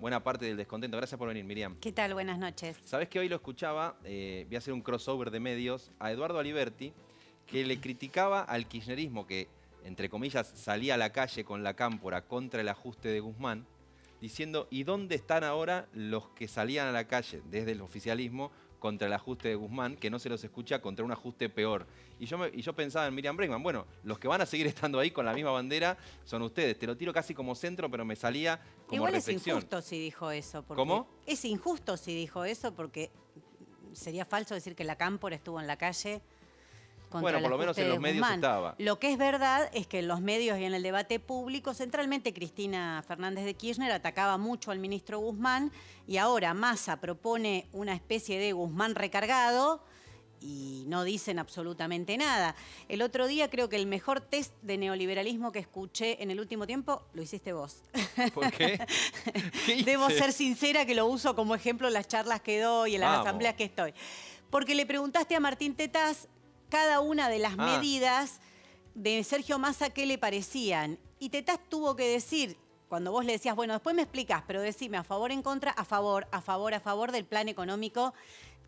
buena parte del descontento. Gracias por venir, Miriam. ¿Qué tal? Buenas noches. Sabes que hoy lo escuchaba, eh, voy a hacer un crossover de medios, a Eduardo Aliberti, que le criticaba al kirchnerismo que, entre comillas, salía a la calle con la cámpora contra el ajuste de Guzmán diciendo ¿y dónde están ahora los que salían a la calle desde el oficialismo contra el ajuste de Guzmán, que no se los escucha contra un ajuste peor. Y yo, yo pensaba en Miriam Bregman, bueno, los que van a seguir estando ahí con la misma bandera son ustedes. Te lo tiro casi como centro, pero me salía como Igual es injusto si dijo eso. ¿Cómo? Es injusto si dijo eso porque sería falso decir que la cámpora estuvo en la calle bueno, por lo menos en los medios estaba. Lo que es verdad es que en los medios y en el debate público, centralmente Cristina Fernández de Kirchner atacaba mucho al ministro Guzmán y ahora Massa propone una especie de Guzmán recargado y no dicen absolutamente nada. El otro día creo que el mejor test de neoliberalismo que escuché en el último tiempo lo hiciste vos. ¿Por qué? Debo ser sincera que lo uso como ejemplo en las charlas que doy y en las asambleas que estoy. Porque le preguntaste a Martín Tetaz cada una de las ah. medidas de Sergio Massa qué le parecían. Y Tetaz tuvo que decir, cuando vos le decías, bueno, después me explicás, pero decime a favor, en contra, a favor, a favor, a favor del plan económico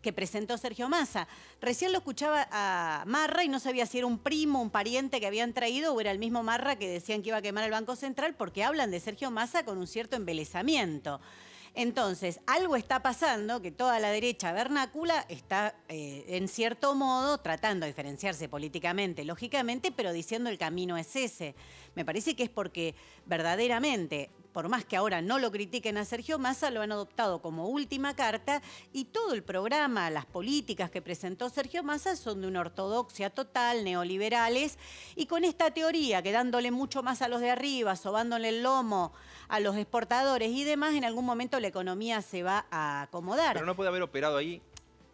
que presentó Sergio Massa. Recién lo escuchaba a Marra y no sabía si era un primo, un pariente que habían traído o era el mismo Marra que decían que iba a quemar el Banco Central porque hablan de Sergio Massa con un cierto embelezamiento. Entonces, algo está pasando que toda la derecha vernácula está, eh, en cierto modo, tratando de diferenciarse políticamente, lógicamente, pero diciendo el camino es ese. Me parece que es porque verdaderamente por más que ahora no lo critiquen a Sergio Massa, lo han adoptado como última carta y todo el programa, las políticas que presentó Sergio Massa son de una ortodoxia total, neoliberales, y con esta teoría, que dándole mucho más a los de arriba, sobándole el lomo a los exportadores y demás, en algún momento la economía se va a acomodar. Pero no puede haber operado ahí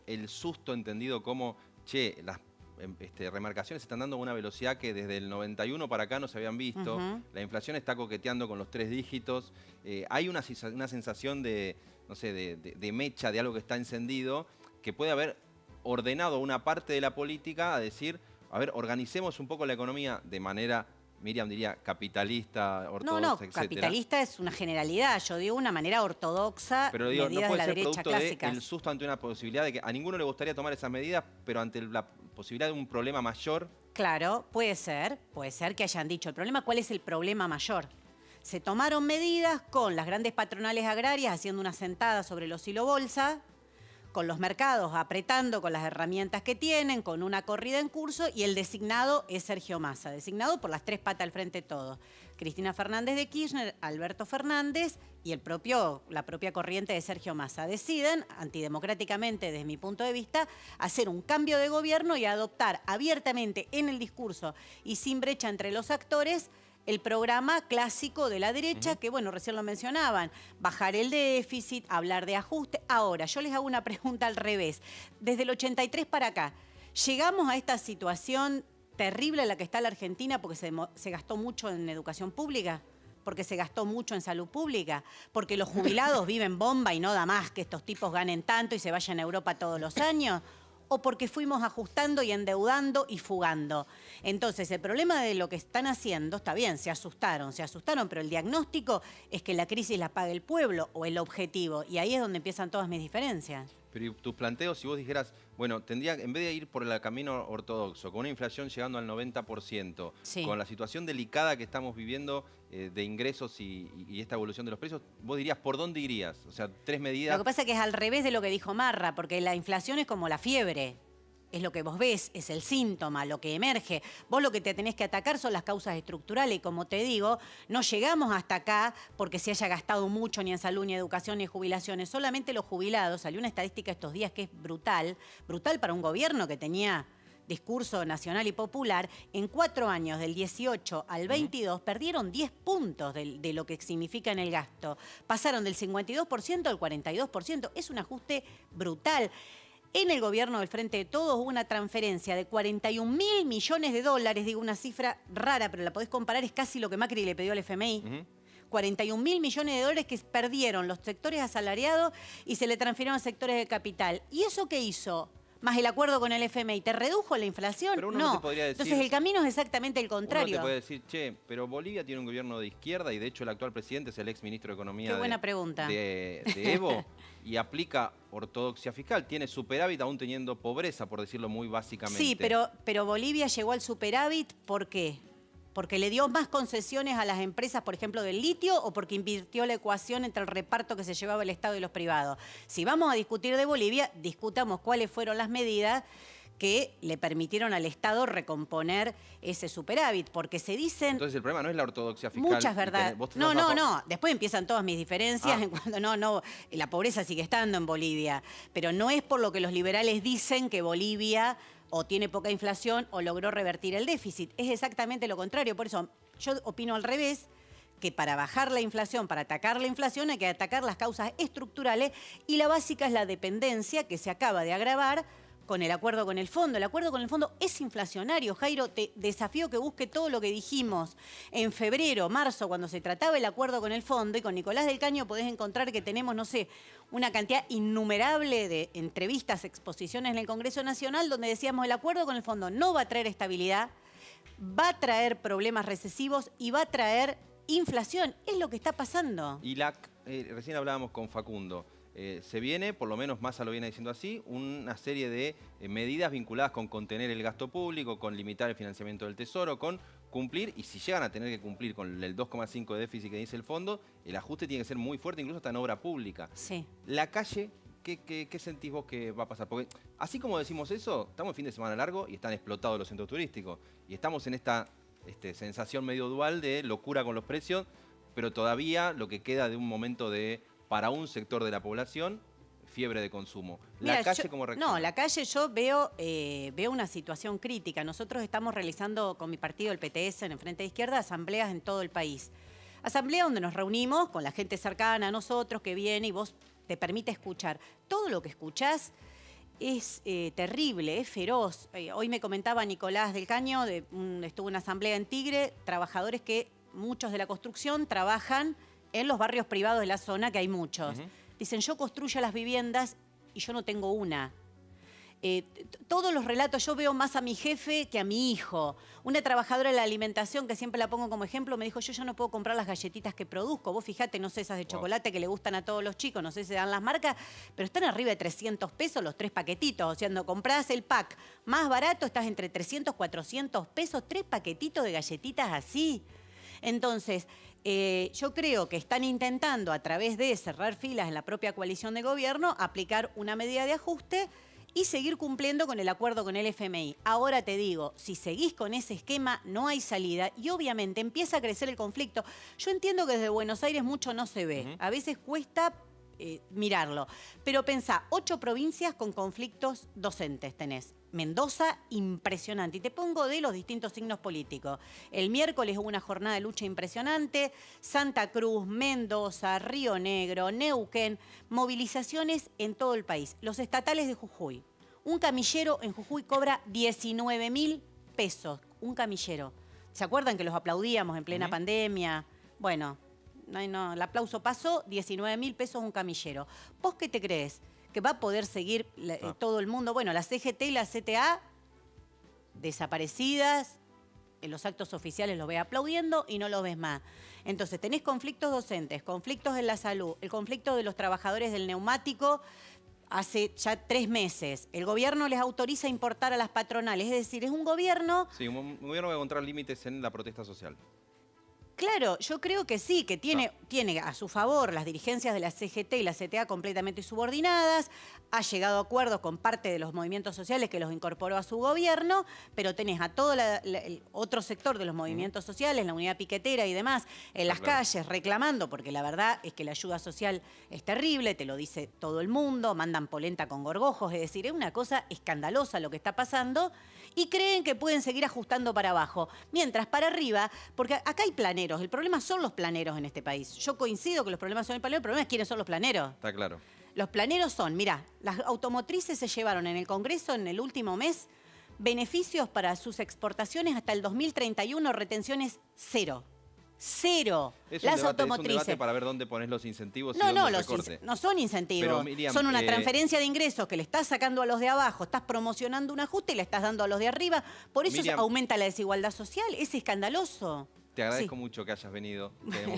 el susto entendido como, che, las Em, este, remarcaciones están dando una velocidad que desde el 91 para acá no se habían visto. La inflación está coqueteando con los tres dígitos. Eh, hay una, una, sensación de, no sé, de mecha, de algo que está encendido, que puede haber ordenado una parte de la política a decir, a ver, organicemos un poco la economía de manera Miriam diría capitalista, ortodoxa, No, no, capitalista es una generalidad. Yo digo una manera ortodoxa, pero digo, no puede la derecha clásica. el susto ante una posibilidad de que a ninguno le gustaría tomar esas medidas, pero ante la posibilidad de un problema mayor. Claro, puede ser, puede ser que hayan dicho el problema. ¿Cuál es el problema mayor? Se tomaron medidas con las grandes patronales agrarias haciendo una sentada sobre los bolsa con los mercados apretando con las herramientas que tienen, con una corrida en curso y el designado es Sergio Massa, designado por las tres patas al frente todos. Cristina Fernández de Kirchner, Alberto Fernández y el propio, la propia corriente de Sergio Massa deciden, antidemocráticamente desde mi punto de vista, hacer un cambio de gobierno y adoptar abiertamente en el discurso y sin brecha entre los actores el programa clásico de la derecha, que bueno, recién lo mencionaban, bajar el déficit, hablar de ajuste. Ahora, yo les hago una pregunta al revés. Desde el 83 para acá, ¿llegamos a esta situación terrible en la que está la Argentina porque se, se gastó mucho en educación pública? porque se gastó mucho en salud pública, porque los jubilados viven bomba y no da más que estos tipos ganen tanto y se vayan a Europa todos los años o porque fuimos ajustando y endeudando y fugando. Entonces, el problema de lo que están haciendo, está bien, se asustaron, se asustaron, pero el diagnóstico es que la crisis la paga el pueblo o el objetivo. Y ahí es donde empiezan todas mis diferencias. Pero tus planteos, si vos dijeras, bueno, tendría, en vez de ir por el camino ortodoxo, con una inflación llegando al 90%, con la situación delicada que estamos viviendo eh, de ingresos y, y, esta evolución de los precios, vos dirías, ¿por dónde irías? O sea, tres medidas. Lo que pasa es que es al revés de lo que dijo Marra, porque la inflación es como la fiebre es lo que vos ves, es el síntoma, lo que emerge. Vos lo que te tenés que atacar son las causas estructurales y como te digo, no llegamos hasta acá porque se haya gastado mucho ni en salud, ni educación, ni jubilaciones. Solamente los jubilados, salió una estadística estos días que es brutal, brutal para un gobierno que tenía discurso nacional y popular, en cuatro años, del 18 al 22, perdieron 10 puntos de, de lo que significa en el gasto. Pasaron del 52% al 42%. Es un ajuste brutal en el gobierno del Frente de Todos hubo una transferencia de 41 mil millones de dólares, digo una cifra rara, pero la podés comparar, es casi lo que Macri le pidió al FMI. 41 mil millones de dólares que perdieron los sectores asalariados y se le transfirieron a sectores de capital. ¿Y eso qué hizo? más el acuerdo con el FMI, ¿te redujo la inflación? no. podría Entonces el camino es exactamente el contrario. Uno te puede decir, che, pero Bolivia tiene un gobierno de izquierda y de hecho el actual presidente es el ex ministro de Economía buena de, Evo y aplica ortodoxia fiscal, tiene superávit aún teniendo pobreza, por decirlo muy básicamente. Sí, pero, pero Bolivia llegó al superávit, ¿por qué? porque le dio más concesiones a las empresas, por ejemplo, del litio, o porque invirtió la ecuación entre el reparto que se llevaba el Estado y los privados. Si vamos a discutir de Bolivia, discutamos cuáles fueron las medidas que le permitieron al Estado recomponer ese superávit, porque se dicen... Entonces el problema no es la ortodoxia fiscal. Muchas verdades. No, no, no. Después empiezan todas mis diferencias ah. en cuando no, no, la pobreza sigue estando en Bolivia, pero no es por lo que los liberales dicen que Bolivia o tiene poca inflación o logró revertir el déficit. Es exactamente lo contrario. Por eso yo opino al revés que para bajar la inflación, para atacar la inflación, hay que atacar las causas estructurales y la básica es la dependencia que se acaba de agravar con el acuerdo con el fondo. El acuerdo con el fondo es inflacionario. Jairo, te desafío que busque todo lo que dijimos en febrero, marzo, cuando se trataba el acuerdo con el fondo. Y con Nicolás del Caño podés encontrar que tenemos, no sé, una cantidad innumerable de entrevistas, exposiciones en el Congreso Nacional, donde decíamos el acuerdo con el fondo no va a traer estabilidad, va a traer problemas recesivos y va a traer inflación. Es lo que está pasando. Y la, eh, recién hablábamos con Facundo. Eh, se viene, por lo menos Massa lo viene diciendo así, una serie de eh, medidas vinculadas con contener el gasto público, con limitar el financiamiento del Tesoro, con cumplir, y si llegan a tener que cumplir con el 2,5 de déficit que dice el fondo, el ajuste tiene que ser muy fuerte, incluso hasta en obra pública. Sí. La calle ¿Qué, sentís vos que va a pasar? Porque así como decimos eso, estamos en fin de semana largo y están explotados los centros turísticos. Y estamos en esta este, sensación medio dual de locura con los precios, pero todavía lo que queda de un momento de para un sector de la población fiebre de consumo. ¿La calle como No, la calle yo veo, eh, veo una situación crítica. Nosotros estamos realizando con mi partido, el PTS, en el Frente de Izquierda, asambleas en todo el país. Asamblea donde nos reunimos con la gente cercana a nosotros que viene y vos te permite escuchar. Todo lo que escuchás es eh, terrible, es feroz. Eh, hoy me comentaba Nicolás del Caño, de, estuvo una asamblea en Tigre, trabajadores que muchos de la construcción trabajan en los barrios privados de la zona, que hay muchos. Dicen, yo construyo las viviendas y yo no tengo una. Eh, todos los relatos, yo veo más a mi jefe que a mi hijo. Una trabajadora de la alimentación, que siempre la pongo como ejemplo, me dijo, yo ya no puedo comprar las galletitas que produzco. Vos fijate, no sé, esas de chocolate que le gustan a todos los chicos, no sé si dan las marcas, pero están arriba de 300 pesos los tres paquetitos. O sea, cuando compras el pack más barato, estás entre 300, 400 pesos, tres paquetitos de galletitas así. Entonces, eh, yo creo que están intentando, a través de cerrar filas en la propia coalición de gobierno, aplicar una medida de ajuste y seguir cumpliendo con el acuerdo con el FMI. Ahora te digo, si seguís con ese esquema no hay salida y obviamente empieza a crecer el conflicto. Yo entiendo que desde Buenos Aires mucho no se ve. A veces cuesta eh, mirarlo. Pero pensá, ocho provincias con conflictos docentes tenés. Mendoza, impresionante. Y te pongo de los distintos signos políticos. El miércoles hubo una jornada de lucha impresionante. Santa Cruz, Mendoza, Río Negro, Neuquén, movilizaciones en todo el país. Los estatales de Jujuy. Un camillero en Jujuy cobra 19 mil pesos. Un camillero. ¿Se acuerdan que los aplaudíamos en plena pandemia? Bueno, no, no, el aplauso pasó, 19 mil pesos un camillero. ¿Vos qué te crees? ¿Que va a poder seguir eh, ah. todo el mundo? Bueno, la CGT y la CTA desaparecidas, en eh, los actos oficiales lo ve aplaudiendo y no lo ves más. Entonces tenés conflictos docentes, conflictos en la salud, el conflicto de los trabajadores del neumático hace ya tres meses. El gobierno les autoriza a importar a las patronales, es decir, es un gobierno... Sí, un, gobierno que encontrar límites en la protesta social. Claro, yo creo que sí, que tiene, ah. tiene a su favor las dirigencias de la CGT y la CTA completamente subordinadas, ha llegado a acuerdos con parte de los movimientos sociales que los incorporó a su gobierno, pero tenés a todo el otro sector de los movimientos sociales, la unidad piquetera y demás, en las calles reclamando, porque la verdad es que la ayuda social es terrible, te lo dice todo el mundo, mandan polenta con gorgojos, es decir, es una cosa escandalosa lo que está pasando, y creen que pueden seguir ajustando para abajo, mientras para arriba, porque acá hay planeta. El problema son los planeros en este país. Yo coincido que los problemas son el planero, el problema es quiénes son los planeros. Está claro. Los planeros son, mira, las automotrices se llevaron en el Congreso en el último mes beneficios para sus exportaciones hasta el 2031, retenciones cero. Cero. las automotrices. Es un debate para ver dónde pones los incentivos. No, no, no son incentivos. son una eh, transferencia de ingresos que le estás sacando a los de abajo, estás promocionando un ajuste y le estás dando a los de arriba. Por eso aumenta la desigualdad social. Es escandaloso. Te agradezco mucho que hayas venido.